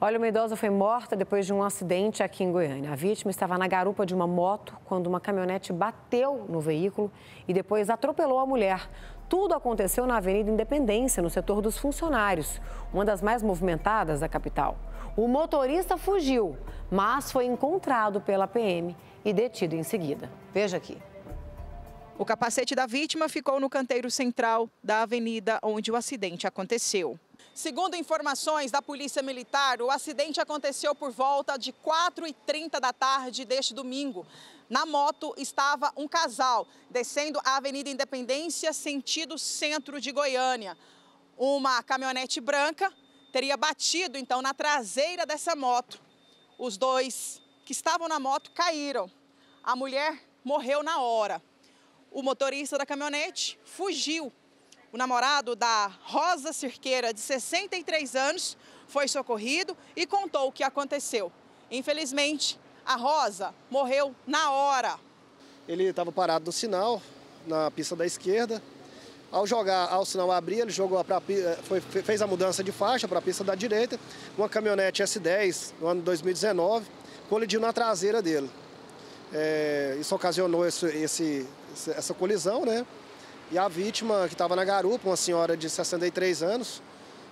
Olha, uma idosa foi morta depois de um acidente aqui em Goiânia. A vítima estava na garupa de uma moto quando uma caminhonete bateu no veículo e depois atropelou a mulher. Tudo aconteceu na Avenida Independência, no setor dos funcionários, uma das mais movimentadas da capital. O motorista fugiu, mas foi encontrado pela PM e detido em seguida. Veja aqui. O capacete da vítima ficou no canteiro central da avenida onde o acidente aconteceu. Segundo informações da Polícia Militar, o acidente aconteceu por volta de 4h30 da tarde deste domingo. Na moto estava um casal descendo a Avenida Independência, sentido centro de Goiânia. Uma caminhonete branca teria batido então na traseira dessa moto. Os dois que estavam na moto caíram. A mulher morreu na hora. O motorista da caminhonete fugiu o namorado da Rosa Cirqueira, de 63 anos, foi socorrido e contou o que aconteceu. Infelizmente, a Rosa morreu na hora. Ele estava parado no sinal, na pista da esquerda. Ao jogar, ao sinal abrir, ele jogou pra, eh, foi, fez a mudança de faixa para a pista da direita. Uma caminhonete S10, no ano 2019, colidiu na traseira dele. É, isso ocasionou esse, esse, essa colisão, né? E a vítima, que estava na garupa, uma senhora de 63 anos,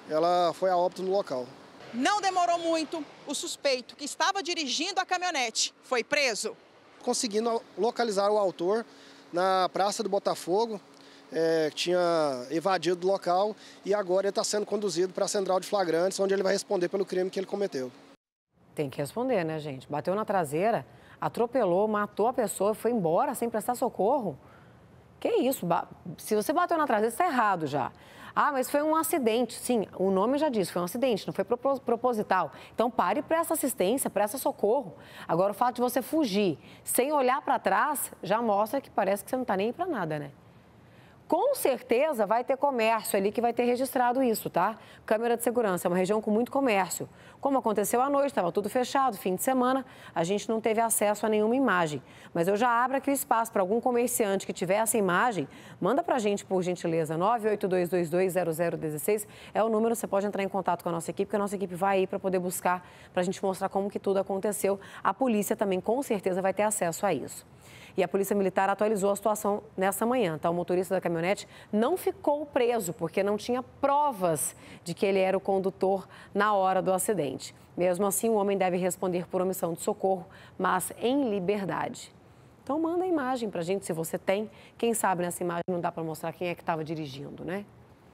ela foi a óbito no local. Não demorou muito, o suspeito que estava dirigindo a caminhonete foi preso. Conseguindo localizar o autor na Praça do Botafogo, é, tinha evadido do local e agora está sendo conduzido para a central de flagrantes, onde ele vai responder pelo crime que ele cometeu. Tem que responder, né, gente? Bateu na traseira, atropelou, matou a pessoa, foi embora sem prestar socorro. Que isso? Se você bateu na traseira, está errado já. Ah, mas foi um acidente. Sim, o nome já diz, foi um acidente, não foi proposital. Então pare para essa assistência, para essa socorro. Agora, o fato de você fugir sem olhar para trás já mostra que parece que você não está nem para nada, né? com certeza vai ter comércio ali que vai ter registrado isso, tá? Câmera de segurança, é uma região com muito comércio. Como aconteceu à noite, estava tudo fechado, fim de semana, a gente não teve acesso a nenhuma imagem. Mas eu já abro aqui o espaço para algum comerciante que tiver essa imagem, manda para a gente, por gentileza, 982220016 é o número, você pode entrar em contato com a nossa equipe, que a nossa equipe vai aí para poder buscar, para a gente mostrar como que tudo aconteceu. A polícia também, com certeza, vai ter acesso a isso. E a Polícia Militar atualizou a situação nessa manhã. Tá? O motorista da caminhonete não ficou preso porque não tinha provas de que ele era o condutor na hora do acidente. Mesmo assim, o homem deve responder por omissão de socorro, mas em liberdade. Então manda a imagem para a gente se você tem. Quem sabe nessa imagem não dá para mostrar quem é que estava dirigindo, né?